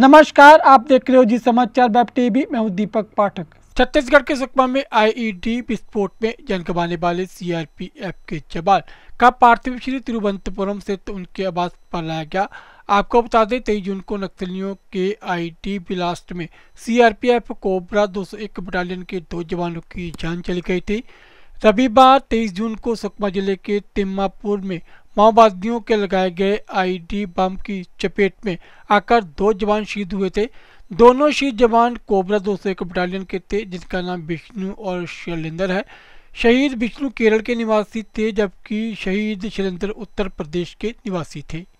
नमस्कार आप देख रहे हो जी समाचार वेब टीवी मैं हूँ दीपक पाठक छत्तीसगढ़ के सुकमा में आईईडी विस्फोट में जान गंवाने वाले सीआरपीएफ के जवान का पार्थिव श्री तिरुवनंतपुरम से तो उनके आवास पर लाया गया आपको बता दें तेईस जून को नक्सलियों के आईटी ब्लास्ट में सीआरपीएफ कोबरा 201 बटालियन के दो जवानों की जान चली गई थी रविवार 23 जून को सुकमा जिले के तिम्मापुर में माओवादियों के लगाए गए आईडी बम की चपेट में आकर दो जवान शहीद हुए थे दोनों शहीद जवान कोबरा दो सौ बटालियन के थे जिनका नाम विष्णु और शैलेंद्र है शहीद विष्णु केरल के निवासी थे जबकि शहीद शैलेंद्र उत्तर प्रदेश के निवासी थे